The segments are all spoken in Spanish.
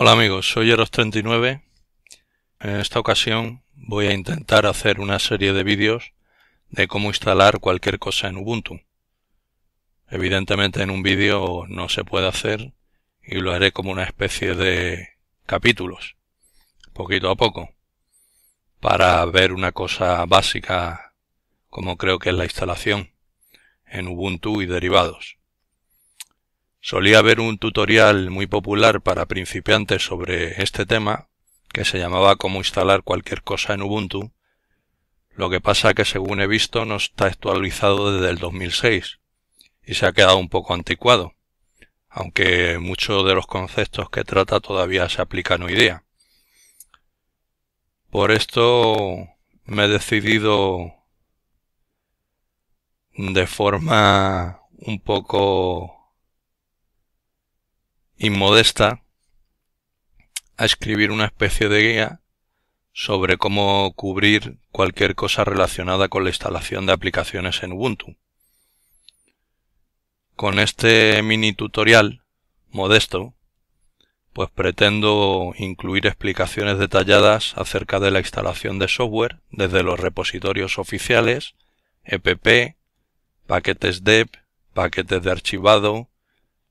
Hola amigos, soy Eros39. En esta ocasión voy a intentar hacer una serie de vídeos de cómo instalar cualquier cosa en Ubuntu. Evidentemente en un vídeo no se puede hacer y lo haré como una especie de capítulos, poquito a poco, para ver una cosa básica como creo que es la instalación en Ubuntu y derivados. Solía haber un tutorial muy popular para principiantes sobre este tema, que se llamaba cómo instalar cualquier cosa en Ubuntu, lo que pasa que según he visto no está actualizado desde el 2006 y se ha quedado un poco anticuado, aunque muchos de los conceptos que trata todavía se aplican hoy día. Por esto me he decidido de forma un poco Modesta a escribir una especie de guía sobre cómo cubrir cualquier cosa relacionada con la instalación de aplicaciones en Ubuntu. Con este mini tutorial modesto, pues pretendo incluir explicaciones detalladas acerca de la instalación de software desde los repositorios oficiales, EPP, paquetes DEP, paquetes de archivado,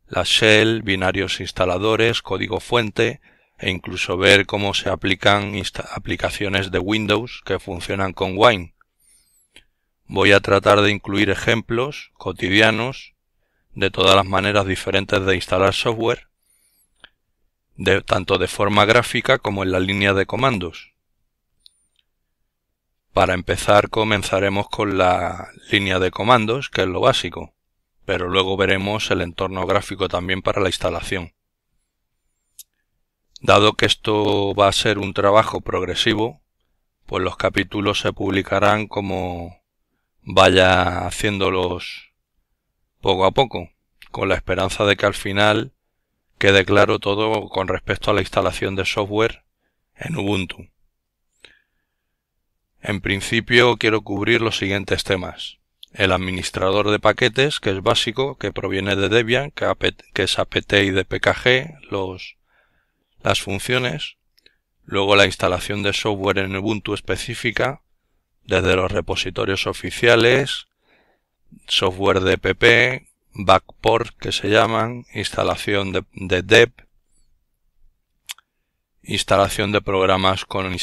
la shell, binarios instaladores, código fuente e incluso ver cómo se aplican aplicaciones de Windows que funcionan con Wine. Voy a tratar de incluir ejemplos cotidianos de todas las maneras diferentes de instalar software, de, tanto de forma gráfica como en la línea de comandos. Para empezar comenzaremos con la línea de comandos, que es lo básico pero luego veremos el entorno gráfico también para la instalación. Dado que esto va a ser un trabajo progresivo, pues los capítulos se publicarán como vaya haciéndolos poco a poco, con la esperanza de que al final quede claro todo con respecto a la instalación de software en Ubuntu. En principio quiero cubrir los siguientes temas el administrador de paquetes, que es básico, que proviene de Debian, que, es apt y PKG los, las funciones, luego la instalación de software en Ubuntu específica, desde los repositorios oficiales, software de PP, backport que se llaman, instalación de, de DEP, instalación de programas con,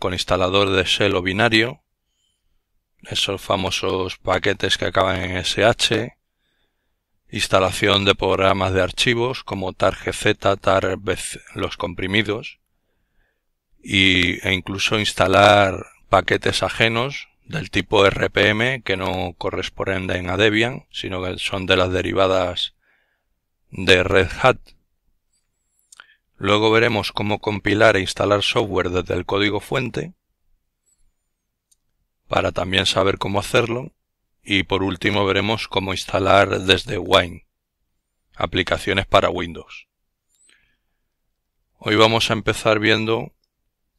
con instalador de shell o binario, esos famosos paquetes que acaban en SH, instalación de programas de archivos como targz, tar.bc, los comprimidos, y, e incluso instalar paquetes ajenos del tipo RPM que no corresponden a Debian, sino que son de las derivadas de Red Hat. Luego veremos cómo compilar e instalar software desde el código fuente para también saber cómo hacerlo y por último veremos cómo instalar desde Wine aplicaciones para Windows. Hoy vamos a empezar viendo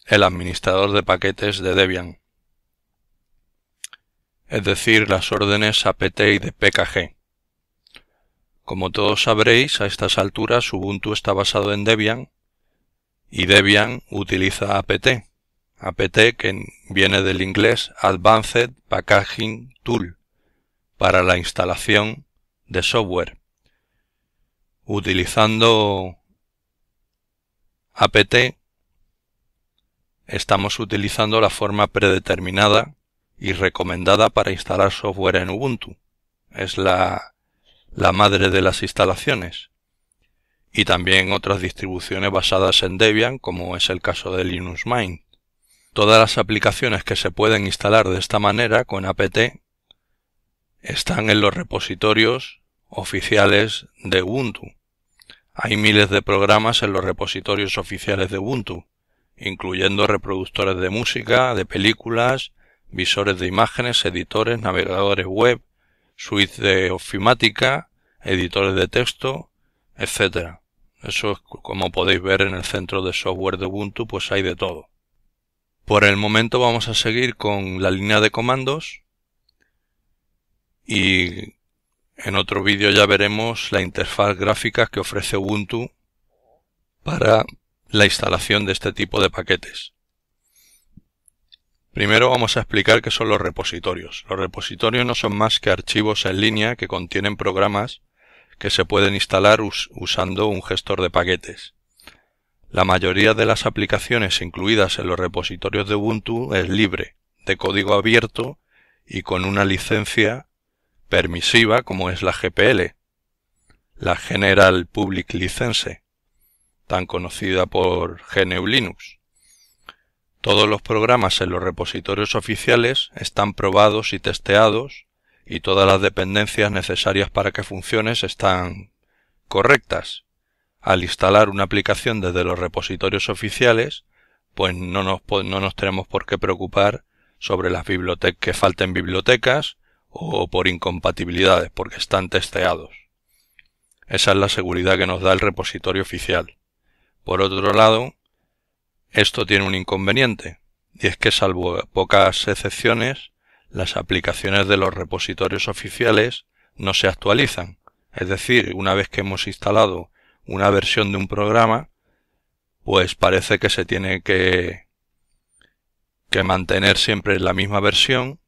el administrador de paquetes de Debian, es decir, las órdenes apt y de pkg. Como todos sabréis, a estas alturas Ubuntu está basado en Debian y Debian utiliza apt, APT, que viene del inglés Advanced Packaging Tool, para la instalación de software, utilizando apt estamos utilizando la forma predeterminada y recomendada para instalar software en Ubuntu. Es la, la madre de las instalaciones. Y también otras distribuciones basadas en Debian, como es el caso de Linux Mint. Todas las aplicaciones que se pueden instalar de esta manera con apt están en los repositorios oficiales de Ubuntu. Hay miles de programas en los repositorios oficiales de Ubuntu, incluyendo reproductores de música, de películas, visores de imágenes, editores, navegadores web, suites de ofimática, editores de texto, etc. Eso es como podéis ver en el centro de software de Ubuntu, pues hay de todo. Por el momento vamos a seguir con la línea de comandos y en otro vídeo ya veremos la interfaz gráfica que ofrece Ubuntu para la instalación de este tipo de paquetes. Primero vamos a explicar qué son los repositorios. Los repositorios no son más que archivos en línea que contienen programas que se pueden instalar usando un gestor de paquetes. La mayoría de las aplicaciones incluidas en los repositorios de Ubuntu es libre, de código abierto y con una licencia permisiva como es la GPL, la General Public License, tan conocida por GNU Linux. Todos los programas en los repositorios oficiales están probados y testeados y todas las dependencias necesarias para que funciones están correctas al instalar una aplicación desde los repositorios oficiales, pues no nos, no nos tenemos por qué preocupar sobre las bibliotecas que falten bibliotecas o por incompatibilidades porque están testeados. Esa es la seguridad que nos da el repositorio oficial. Por otro lado, esto tiene un inconveniente, y es que salvo pocas excepciones, las aplicaciones de los repositorios oficiales no se actualizan. Es decir, una vez que hemos instalado una versión de un programa, pues parece que se tiene que, que mantener siempre la misma versión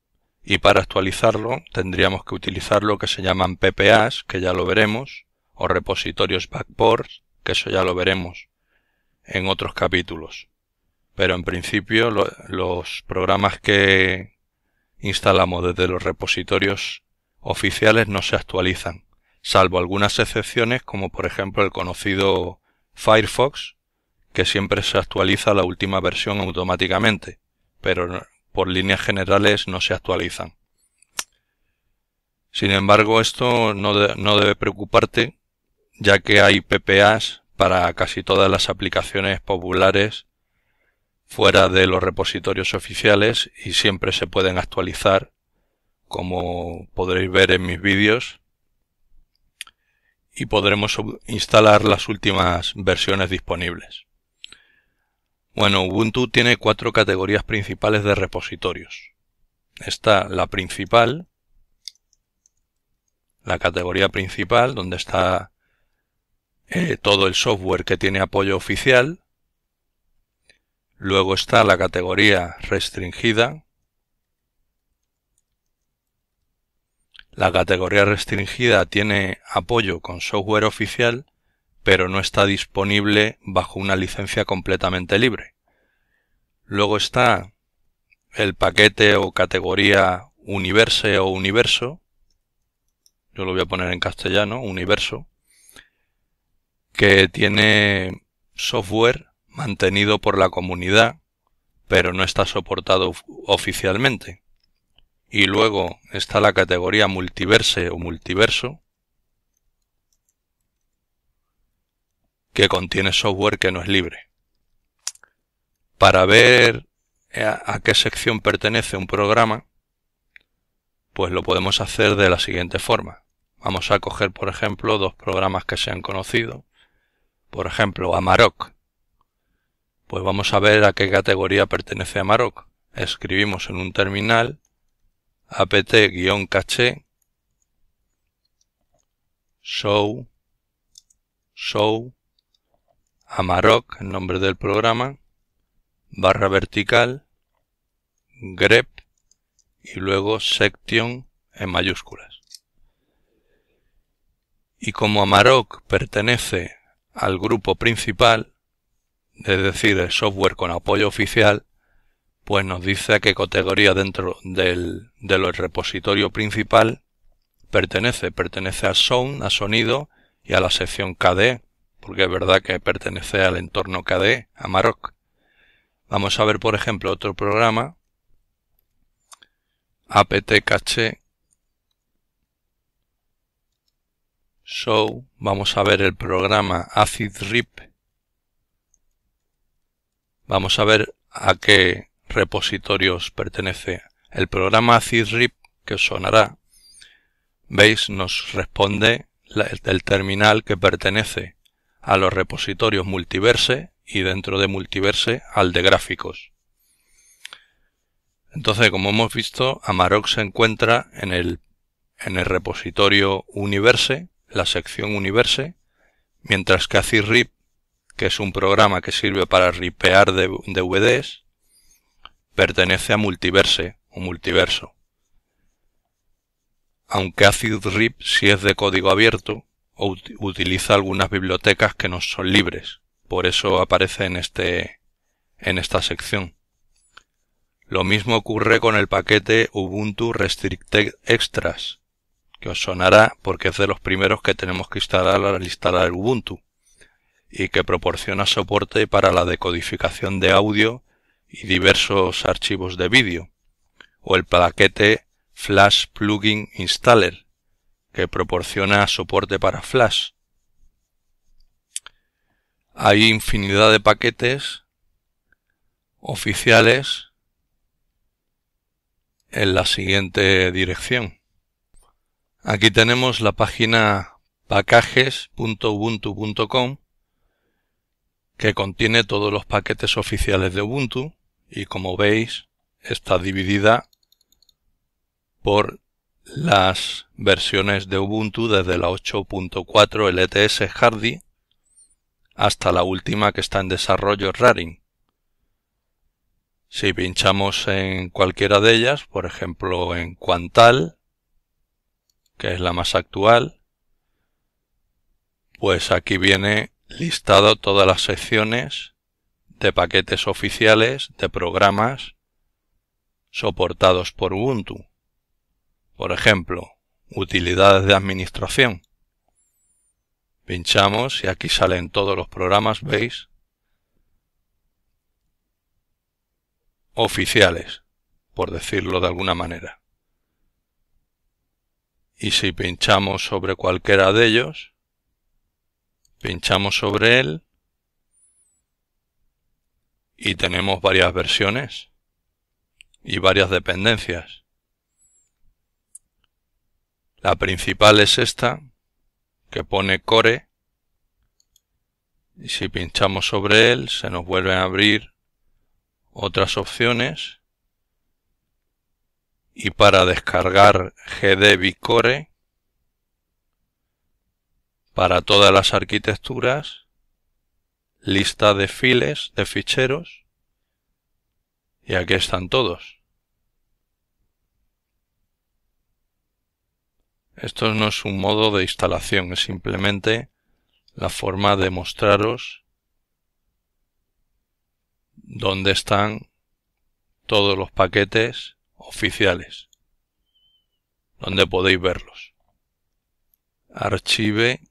y para actualizarlo tendríamos que utilizar lo que se llaman PPAs, que ya lo veremos, o repositorios backports, que eso ya lo veremos en otros capítulos. Pero en principio los programas que instalamos desde los repositorios oficiales no se actualizan salvo algunas excepciones como por ejemplo el conocido Firefox, que siempre se actualiza la última versión automáticamente, pero por líneas generales no se actualizan. Sin embargo, esto no, debe preocuparte, ya que hay PPAs para casi todas las aplicaciones populares fuera de los repositorios oficiales y siempre se pueden actualizar, como podréis ver en mis vídeos, y podremos instalar las últimas versiones disponibles. Bueno, Ubuntu tiene cuatro categorías principales de repositorios. Está la principal, la categoría principal donde está eh, todo el software que tiene apoyo oficial. Luego está la categoría restringida, La categoría restringida tiene apoyo con software oficial, pero no está disponible bajo una licencia completamente libre. Luego está el paquete o categoría universe o universo. Yo lo voy a poner en castellano, universo. Que tiene software mantenido por la comunidad, pero no está soportado oficialmente y luego está la categoría multiverse o multiverso, que contiene software que no es libre. Para ver a qué sección pertenece un programa, pues lo podemos hacer de la siguiente forma. Vamos a coger, por ejemplo, dos programas que se han conocido. Por ejemplo, Amarok. Pues vamos a ver a qué categoría pertenece Amarok. Escribimos en un terminal apt cache show show amarok nombre del programa barra vertical grep y luego section en mayúsculas y como amarok pertenece al grupo principal de decir el software con apoyo oficial pues nos dice a qué categoría dentro del, repositorio principal pertenece. Pertenece a Sound, a sonido y a la sección KDE, porque es verdad que pertenece al entorno KDE, a Maroc. Vamos a ver, por ejemplo, otro programa, apt show, vamos a ver el programa acid rip, vamos a ver a qué repositorios pertenece el programa acirrip que sonará. Veis, nos responde el terminal que pertenece a los repositorios multiverse y dentro de multiverse al de gráficos. Entonces, como hemos visto, Amarok se encuentra en el, en el repositorio universe, la sección universe, mientras que acirrip, que es un programa que sirve para ripear DVDs, Pertenece a Multiverse o Multiverso. Aunque Acid Rip si es de código abierto, utiliza algunas bibliotecas que no son libres, por eso aparece en, este, en esta sección. Lo mismo ocurre con el paquete Ubuntu Restricted Extras, que os sonará porque es de los primeros que tenemos que instalar al instalar Ubuntu, y que proporciona soporte para la decodificación de audio y diversos archivos de vídeo, o el paquete Flash Plugin Installer, que proporciona soporte para Flash. Hay infinidad de paquetes oficiales en la siguiente dirección. Aquí tenemos la página packages.ubuntu.com que contiene todos los paquetes oficiales de Ubuntu y como veis está dividida por las versiones de Ubuntu desde la 8.4 LTS Hardy hasta la última que está en desarrollo Raring. Si pinchamos en cualquiera de ellas, por ejemplo en Quantal, que es la más actual, pues aquí viene listado todas las secciones de paquetes oficiales de programas soportados por Ubuntu. Por ejemplo, utilidades de administración. Pinchamos y aquí salen todos los programas, ¿veis? Oficiales, por decirlo de alguna manera. Y si pinchamos sobre cualquiera de ellos, pinchamos sobre él, y tenemos varias versiones y varias dependencias. La principal es esta, que pone core, y si pinchamos sobre él se nos vuelven a abrir otras opciones, y para descargar GDB Core, para todas las arquitecturas, lista de files, de ficheros, y aquí están todos. Esto no es un modo de instalación, es simplemente la forma de mostraros dónde están todos los paquetes oficiales, donde podéis verlos. Archive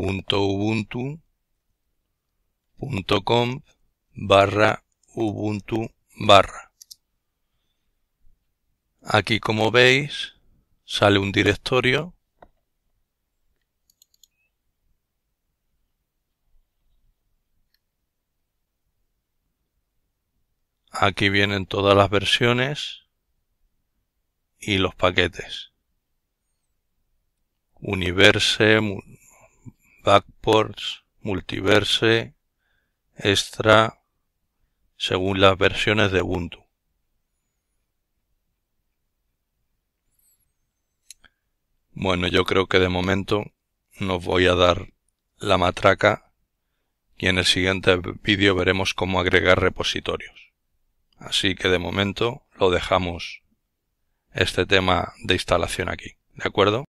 ubuntu.com barra ubuntu barra aquí como veis sale un directorio aquí vienen todas las versiones y los paquetes universe Backports, Multiverse, Extra, según las versiones de Ubuntu. Bueno, yo creo que de momento nos voy a dar la matraca y en el siguiente vídeo veremos cómo agregar repositorios. Así que de momento lo dejamos este tema de instalación aquí, ¿de acuerdo?